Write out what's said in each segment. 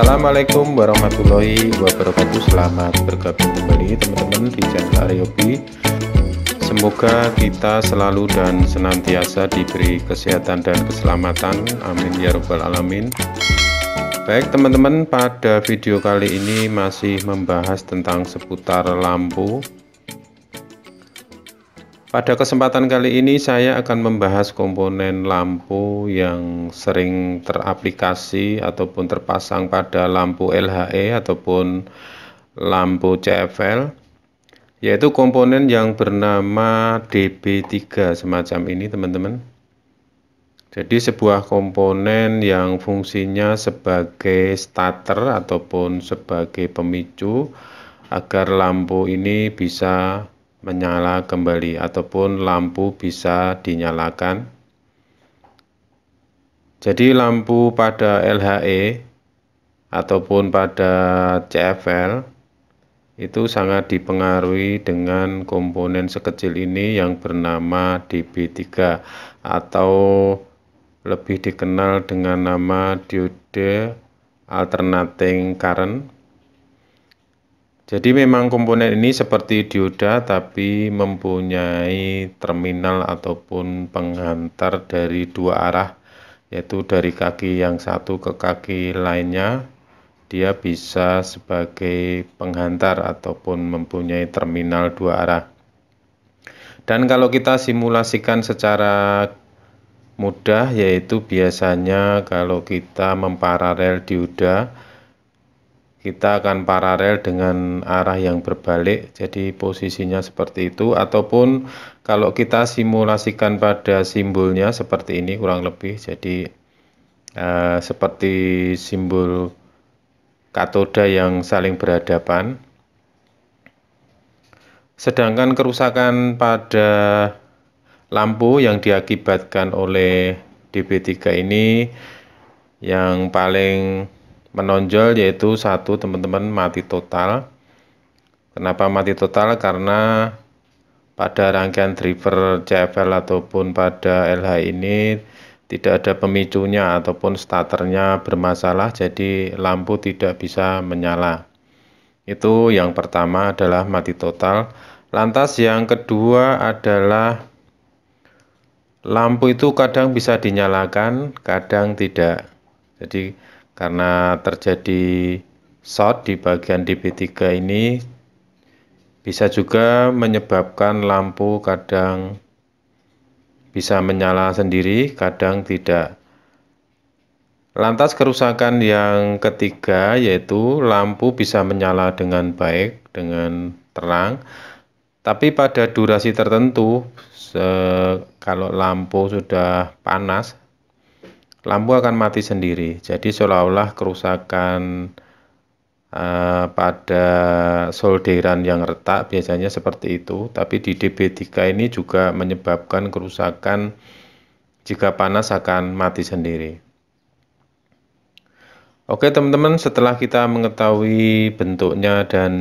Assalamualaikum warahmatullahi wabarakatuh Selamat bergabung kembali teman-teman di channel Aryobi Semoga kita selalu dan senantiasa diberi kesehatan dan keselamatan Amin ya robbal alamin Baik teman-teman pada video kali ini masih membahas tentang seputar lampu pada kesempatan kali ini saya akan membahas komponen lampu yang sering teraplikasi ataupun terpasang pada lampu LHE ataupun lampu CFL yaitu komponen yang bernama DB3 semacam ini teman-teman. Jadi sebuah komponen yang fungsinya sebagai starter ataupun sebagai pemicu agar lampu ini bisa menyala kembali ataupun lampu bisa dinyalakan. Jadi lampu pada LHE ataupun pada CFL itu sangat dipengaruhi dengan komponen sekecil ini yang bernama DB3 atau lebih dikenal dengan nama diode alternating current jadi memang komponen ini seperti dioda tapi mempunyai terminal ataupun penghantar dari dua arah yaitu dari kaki yang satu ke kaki lainnya dia bisa sebagai penghantar ataupun mempunyai terminal dua arah. Dan kalau kita simulasikan secara mudah yaitu biasanya kalau kita memparalel dioda kita akan paralel dengan arah yang berbalik jadi posisinya seperti itu ataupun kalau kita simulasikan pada simbolnya seperti ini kurang lebih jadi eh, seperti simbol katoda yang saling berhadapan sedangkan kerusakan pada lampu yang diakibatkan oleh DB3 ini yang paling menonjol yaitu satu teman-teman mati total kenapa mati total karena pada rangkaian driver CFL ataupun pada LH ini tidak ada pemicunya ataupun starternya bermasalah jadi lampu tidak bisa menyala itu yang pertama adalah mati total lantas yang kedua adalah lampu itu kadang bisa dinyalakan kadang tidak jadi karena terjadi short di bagian dp 3 ini bisa juga menyebabkan lampu kadang bisa menyala sendiri kadang tidak Lantas kerusakan yang ketiga yaitu lampu bisa menyala dengan baik, dengan terang, tapi pada durasi tertentu kalau lampu sudah panas lampu akan mati sendiri. Jadi seolah-olah kerusakan uh, pada solderan yang retak biasanya seperti itu, tapi di DB3 ini juga menyebabkan kerusakan jika panas akan mati sendiri. Oke teman-teman, setelah kita mengetahui bentuknya dan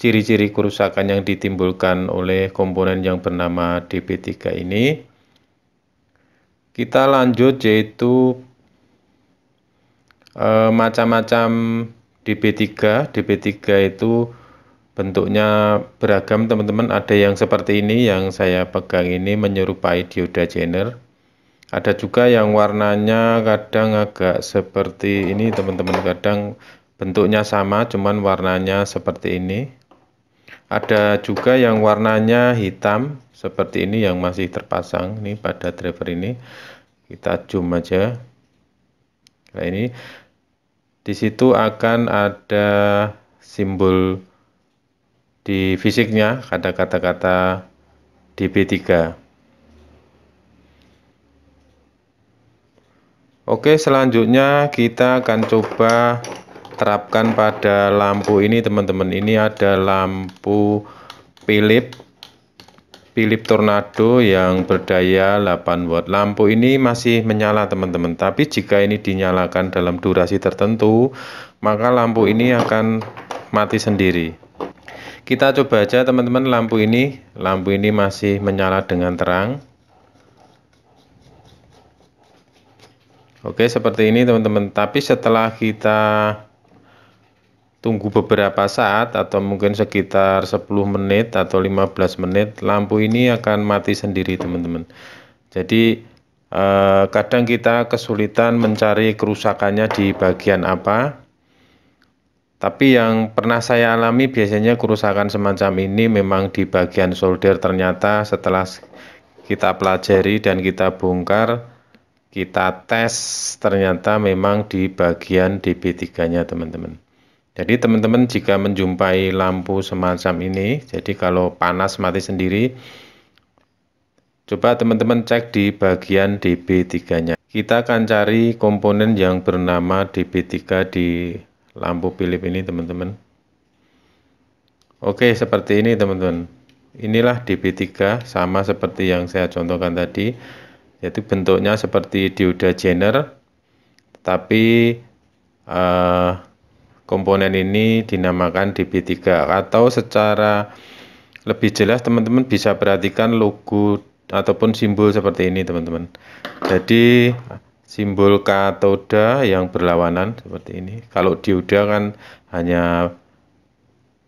ciri-ciri kerusakan yang ditimbulkan oleh komponen yang bernama DB3 ini, kita lanjut yaitu eh, macam-macam e, DB3 DB3 itu bentuknya beragam teman-teman ada yang seperti ini yang saya pegang ini menyerupai dioda Jenner ada juga yang warnanya kadang agak seperti ini teman-teman kadang bentuknya sama cuman warnanya seperti ini ada juga yang warnanya hitam seperti ini yang masih terpasang ini pada driver ini. Kita zoom aja. Nah, ini disitu akan ada simbol di fisiknya ada kata-kata DB3. Oke, selanjutnya kita akan coba terapkan pada lampu ini teman-teman ini ada lampu Philip Philip Tornado yang berdaya 8 watt lampu ini masih menyala teman-teman tapi jika ini dinyalakan dalam durasi tertentu maka lampu ini akan mati sendiri kita coba aja teman-teman lampu ini lampu ini masih menyala dengan terang Oke seperti ini teman-teman tapi setelah kita tunggu beberapa saat atau mungkin sekitar 10 menit atau 15 menit lampu ini akan mati sendiri teman-teman jadi eh, kadang kita kesulitan mencari kerusakannya di bagian apa tapi yang pernah saya alami biasanya kerusakan semacam ini memang di bagian solder ternyata setelah kita pelajari dan kita bongkar kita tes ternyata memang di bagian DB3 nya teman-teman jadi teman-teman jika menjumpai lampu semacam ini, jadi kalau panas mati sendiri, coba teman-teman cek di bagian DB3-nya. Kita akan cari komponen yang bernama DB3 di lampu Philips ini teman-teman. Oke, seperti ini teman-teman. Inilah DB3 sama seperti yang saya contohkan tadi, yaitu bentuknya seperti dioda Jenner, tapi Uh, eh, komponen ini dinamakan DB3 atau secara lebih jelas teman-teman bisa perhatikan logo ataupun simbol seperti ini teman-teman jadi simbol katoda yang berlawanan seperti ini kalau dioda kan hanya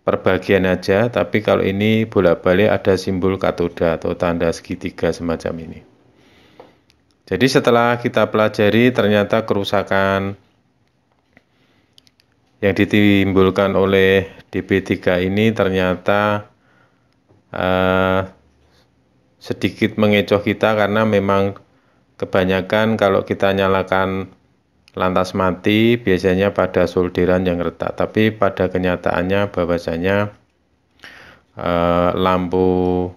perbagian aja tapi kalau ini bolak-balik ada simbol katoda atau tanda segitiga semacam ini jadi setelah kita pelajari ternyata kerusakan yang ditimbulkan oleh DB3 ini ternyata uh, sedikit mengecoh kita karena memang kebanyakan kalau kita nyalakan lantas mati biasanya pada solderan yang retak tapi pada kenyataannya bahwasanya uh, lampu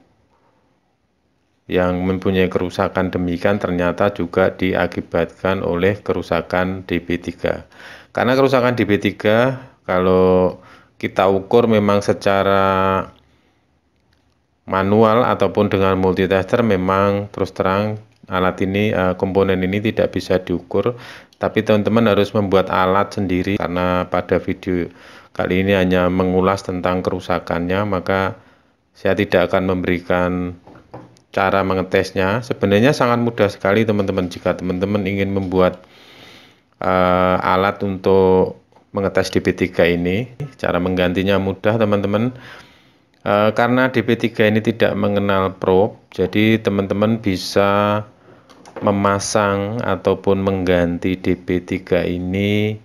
yang mempunyai kerusakan demikian ternyata juga diakibatkan oleh kerusakan DB3 karena kerusakan di B3 kalau kita ukur memang secara manual ataupun dengan multitester memang terus terang alat ini eh, komponen ini tidak bisa diukur tapi teman-teman harus membuat alat sendiri karena pada video kali ini hanya mengulas tentang kerusakannya maka saya tidak akan memberikan cara mengetesnya sebenarnya sangat mudah sekali teman-teman jika teman-teman ingin membuat uh, alat untuk mengetes DP3 ini. Cara menggantinya mudah teman-teman. Uh, karena DP3 ini tidak mengenal probe, jadi teman-teman bisa memasang ataupun mengganti DP3 ini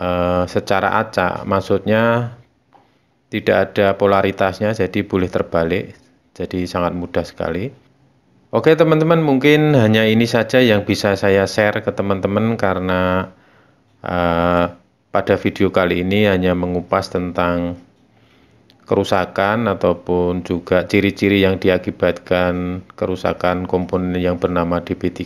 uh, secara acak. Maksudnya tidak ada polaritasnya, jadi boleh terbalik. Jadi sangat mudah sekali. Oke teman-teman mungkin hanya ini saja yang bisa saya share ke teman-teman karena uh, pada video kali ini hanya mengupas tentang kerusakan ataupun juga ciri-ciri yang diakibatkan kerusakan komponen yang bernama DP3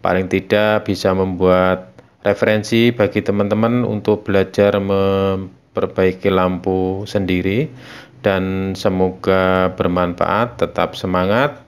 paling tidak bisa membuat referensi bagi teman-teman untuk belajar memperbaiki lampu sendiri dan semoga bermanfaat tetap semangat